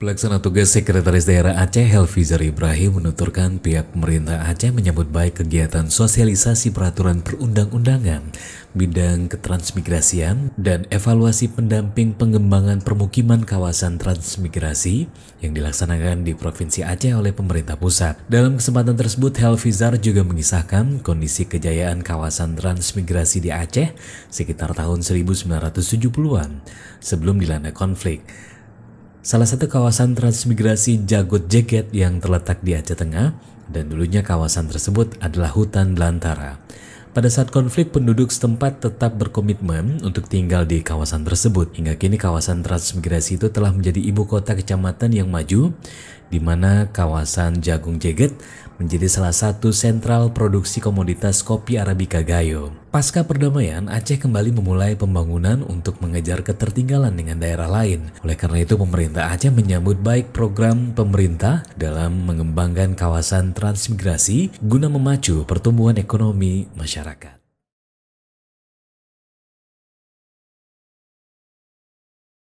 Pelaksana tugas Sekretaris Daerah Aceh Helvizar Ibrahim menuturkan pihak pemerintah Aceh menyambut baik kegiatan sosialisasi peraturan perundang-undangan bidang ketransmigrasian dan evaluasi pendamping pengembangan permukiman kawasan transmigrasi yang dilaksanakan di Provinsi Aceh oleh pemerintah pusat. Dalam kesempatan tersebut, Helvizar juga mengisahkan kondisi kejayaan kawasan transmigrasi di Aceh sekitar tahun 1970-an sebelum dilanda konflik. Salah satu kawasan transmigrasi Jagot Jeket yang terletak di Aceh Tengah dan dulunya kawasan tersebut adalah hutan belantara. Pada saat konflik, penduduk setempat tetap berkomitmen untuk tinggal di kawasan tersebut. Hingga kini kawasan transmigrasi itu telah menjadi ibu kota kecamatan yang maju di mana kawasan Jagung Jeget menjadi salah satu sentral produksi komoditas kopi Arabica Gayo. Pasca perdamaian, Aceh kembali memulai pembangunan untuk mengejar ketertinggalan dengan daerah lain. Oleh karena itu, pemerintah Aceh menyambut baik program pemerintah dalam mengembangkan kawasan transmigrasi guna memacu pertumbuhan ekonomi masyarakat.